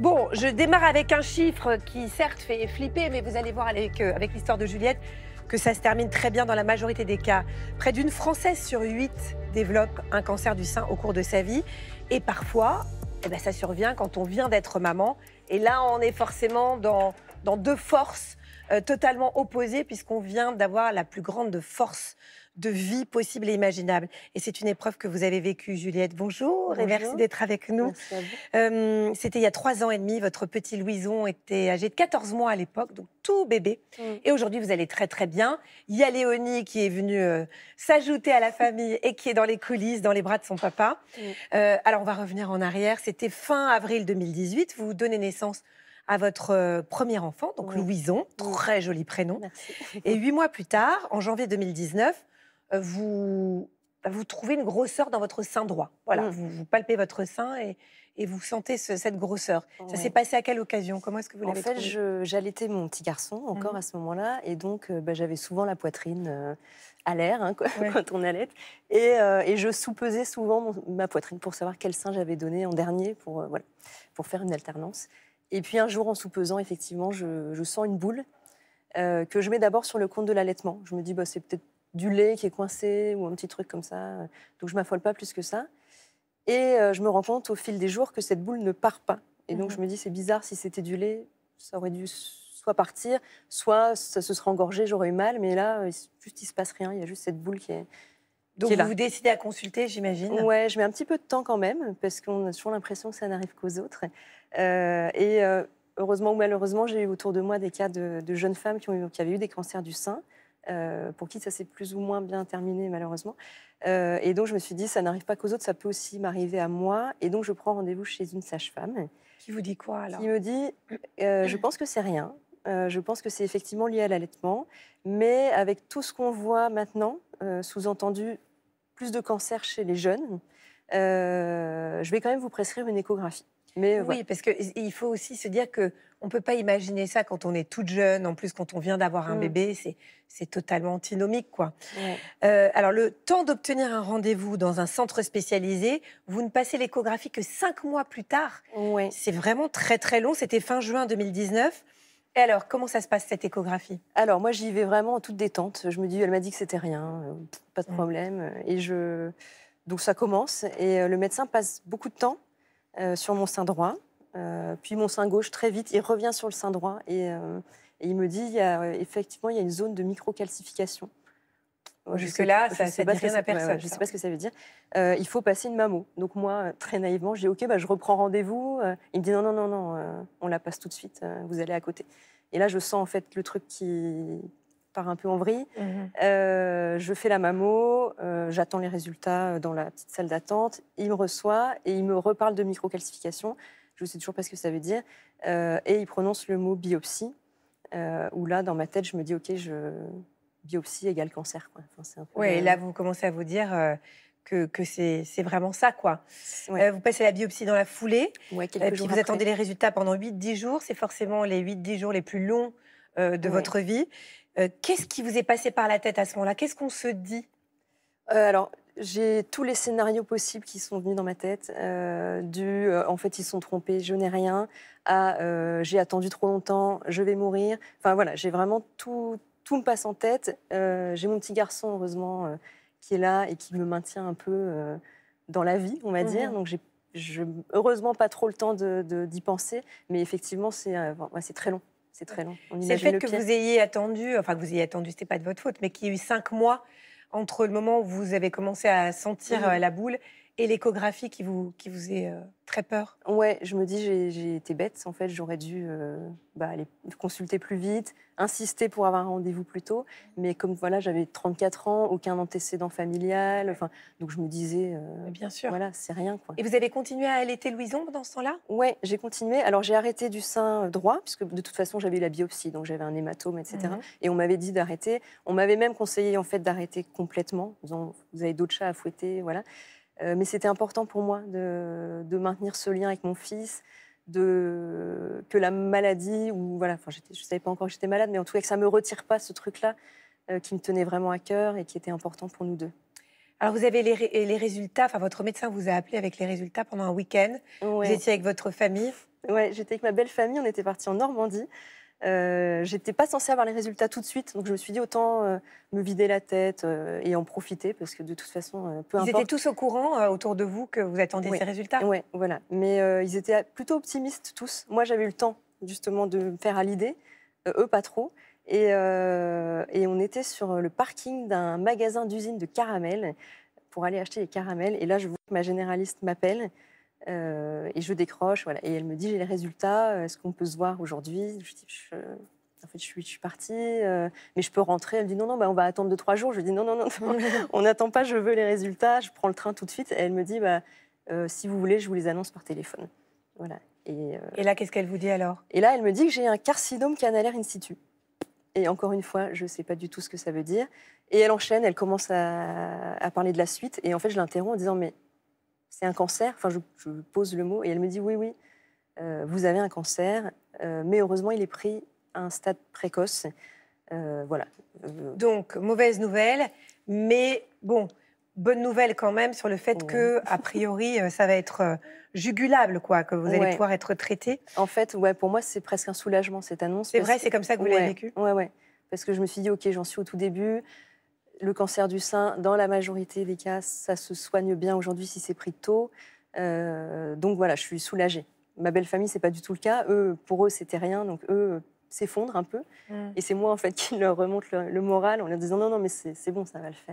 Bon, je démarre avec un chiffre qui certes fait flipper, mais vous allez voir euh, avec, l'histoire de Juliette que ça se termine très bien dans la majorité des cas. Près d'une Française sur huit développe un cancer du sein au cours de sa vie. Et parfois, eh ben, ça survient quand on vient d'être maman. Et là, on est forcément dans, deux forces euh, totalement opposées puisqu'on vient d'avoir la plus grande force de vie possible et imaginable. Et c'est une épreuve que vous avez vécue, Juliette. Bonjour, et merci d'être avec nous. C'était il y a trois ans et demi. Votre petit Louison était âgé de 14 mois à l'époque, donc tout bébé. Mmh. Et aujourd'hui, vous allez très très bien. Il y a Léonie qui est venue euh, s'ajouter à la famille et qui est dans les coulisses, dans les bras de son papa. Mmh. Euh, alors on va revenir en arrière. C'était fin avril 2018. Vous donnez naissance à votre euh, premier enfant, donc mmh. Louison, très joli prénom. Et huit mois plus tard, en janvier 2019, euh, vous, bah, vous trouvez une grosseur dans votre sein droit. Voilà, mm. vous, palpez votre sein et, vous sentez cette grosseur. ça s'est passé à quelle occasion Comment est-ce que vous l'avez En fait, j'allaitais mon petit garçon encore mm. à ce moment-là et donc euh, bah, j'avais souvent la poitrine euh, à l'air hein, quand on allait et, et je soupesais souvent ma poitrine pour savoir quel sein j'avais donné en dernier pour, voilà, pour faire une alternance. Et puis un jour, en soupesant, effectivement, je, sens une boule que je mets d'abord sur le compte de l'allaitement. Je me dis, bah, c'est peut-être du lait qui est coincé ou un petit truc comme ça. Donc je m'affole pas plus que ça. Et euh, je me rends compte au fil des jours que cette boule ne part pas. Et donc mhm. je me dis c'est bizarre si c'était du lait, ça aurait dû soit partir, soit ça se serait engorgé, j'aurais eu mal. Mais là, euh, juste il se passe rien. Il y a juste cette boule qui est donc vous vous décidez à consulter, j'imagine Ouais, je mets un petit peu de temps quand même, parce qu'on a toujours l'impression que ça n'arrive qu'aux autres. Euh, et heureusement ou malheureusement, j'ai eu autour de moi des cas de, jeunes femmes qui, qui avaient eu des cancers du sein, euh, pour qui ça s'est plus ou moins bien terminé malheureusement. Euh, et donc je me suis dit, ça n'arrive pas qu'aux autres, ça peut aussi m'arriver à moi. Et donc je prends rendez-vous chez une sage-femme. Qui vous dit quoi alors Qui me dit, euh, je pense que c'est rien. je pense que c'est effectivement lié à l'allaitement. Mais avec tout ce qu'on voit maintenant, sous-entendu plus de cancer chez les jeunes, je vais quand même vous prescrire une échographie. Euh, oui, parce qu'il faut aussi se dire que on peut pas imaginer ça quand on est toute jeune. En plus, quand on vient d'avoir un mm. bébé, c'est totalement antinomique, quoi. Euh, alors, le temps d'obtenir un rendez-vous dans un centre spécialisé, vous ne passez l'échographie que cinq mois plus tard. C'est vraiment très très long. C'était fin juin 2019. Et alors, comment ça se passe cette échographie Alors, moi, j'y vais vraiment en toute détente. Je me dis, elle m'a dit que c'était rien, euh, pas de mm. problème. Et je, donc ça commence. Et le médecin passe beaucoup de temps euh, sur mon sein droit. Euh, puis mon sein gauche, très vite, il revient sur le sein droit et, euh, il me dit, effectivement, il y a une zone de microcalcification. Jusque-là, ça ne pas rien à personne. je ne sais pas ce que ça veut dire. il faut passer une mammo. Donc moi, très naïvement, je dis, OK, bah, je reprends rendez-vous. Il me dit, non, non, non, non, on la passe tout de suite, vous allez à côté. Et là, je sens en fait le truc qui, par un peu en vrille. Mhm. Euh, je fais la mammo, euh, j'attends les résultats euh, dans la petite salle d'attente. Il me reçoit et il me reparle de microcalcification. Je ne sais toujours pas ce que ça veut dire. et il prononce le mot biopsie, où là, dans ma tête, je me dis, OK, je... biopsie égale cancer. oui, et là, vous commencez à vous dire que, c'est vraiment ça, quoi. vous passez la biopsie dans la foulée, puis vous attendez les résultats pendant 8-10 jours. C'est forcément les 8-10 jours les plus longs de votre vie. Euh, qu'est-ce qui vous est passé par la tête à ce moment-là Qu'est-ce qu'on se dit euh, Alors, j'ai tous les scénarios possibles qui sont venus dans ma tête, euh, du en fait ils sont trompés, je n'ai rien, à j'ai attendu trop longtemps, je vais mourir. Enfin voilà, j'ai vraiment tout, me passe en tête. j'ai mon petit garçon, heureusement, qui est là et qui me maintient un peu dans la vie, on va dire. Mhm. Donc j'ai heureusement pas trop le temps d'y de, d'y penser, mais effectivement c'est très long. C'est très long. C'est le fait que vous ayez attendu, enfin que vous ayez attendu, c'était pas de votre faute, mais qu'il y ait eu cinq mois entre le moment où vous avez commencé à sentir euh, la boule et l'échographie qui vous, qui vous est euh, très peur. Ouais, je me dis, j'ai été bête. En fait, j'aurais dû euh, bah, aller consulter plus vite, insister pour avoir un rendez-vous plus tôt. Mais comme voilà, j'avais 34 ans, aucun antécédent familial. Enfin, donc je me disais. Euh, voilà, c'est rien. Quoi. Et vous avez continué à allaiter Louison dans ce temps-là Ouais, j'ai continué. Alors j'ai arrêté du sein droit, puisque de toute façon, j'avais eu la biopsie. Donc j'avais un hématome, etc. Mhm. Et on m'avait dit d'arrêter. On m'avait même conseillé en fait d'arrêter complètement. vous avez d'autres chats à fouetter. Voilà. Euh, mais c'était important pour moi de, maintenir ce lien avec mon fils, de, que la maladie, ou voilà, enfin, je ne savais pas encore que j'étais malade, mais en tout cas que ça ne me retire pas ce truc-là euh, qui me tenait vraiment à cœur et qui était important pour nous deux. Alors, vous avez les, résultats, enfin, votre médecin vous a appelé avec les résultats pendant un week-end. Vous étiez avec votre famille. Oui, j'étais avec ma belle famille, on était parti en Normandie. Euh, j'étais pas censée avoir les résultats tout de suite, donc je me suis dit autant euh, me vider la tête euh, et en profiter parce que de toute façon, peu importe. Ils étaient tous au courant autour de vous que vous attendiez ces résultats. Oui, voilà. Mais ils étaient plutôt optimistes tous. Moi, j'avais eu le temps justement de me faire à l'idée, eux pas trop. Et, et, on était sur le parking d'un magasin d'usine de caramel pour aller acheter les caramels. Et là, je vois que ma généraliste m'appelle. Euh, et je décroche, voilà. Et elle me dit, j'ai les résultats, euh, est-ce qu'on peut se voir aujourd'hui Je dis, en fait, je suis, je suis partie, euh, mais je peux rentrer. Elle me dit, non, non, bah, on va attendre deux, trois jours. Je lui dis, non, non, non, on n'attend pas, je veux les résultats, je prends le train tout de suite. Et elle me dit, bah, si vous voulez, je vous les annonce par téléphone. Voilà. Et, là, qu'est-ce qu'elle vous dit alors Et là, elle me dit que j'ai un carcinome canalaire in situ. Et encore une fois, je ne sais pas du tout ce que ça veut dire. Et elle enchaîne, elle commence à parler de la suite. Et en fait, je l'interromps en disant, mais c'est un cancer. Enfin, je, pose le mot et elle me dit oui, oui, euh, vous avez un cancer, euh, mais heureusement, il est pris à un stade précoce. Euh, voilà. Donc, mauvaise nouvelle, mais bon, bonne nouvelle quand même sur le fait que, a priori, ça va être jugulable, quoi, que vous allez pouvoir être traité. En fait, ouais, pour moi, c'est presque un soulagement cette annonce. C'est vrai, c'est comme ça que vous l'avez vécu. Ouais, ouais. Parce que je me suis dit, ok, j'en suis au tout début le cancer du sein, dans la majorité des cas, ça se soigne bien aujourd'hui si c'est pris tôt. Euh, donc voilà, je suis soulagée. Ma belle famille, c'est pas du tout le cas. Eux, pour eux, c'était rien. Donc eux s'effondrent un peu. Mm. Et c'est moi, en fait, qui leur remonte le, le moral en leur disant non, non, mais c'est bon, ça va le faire.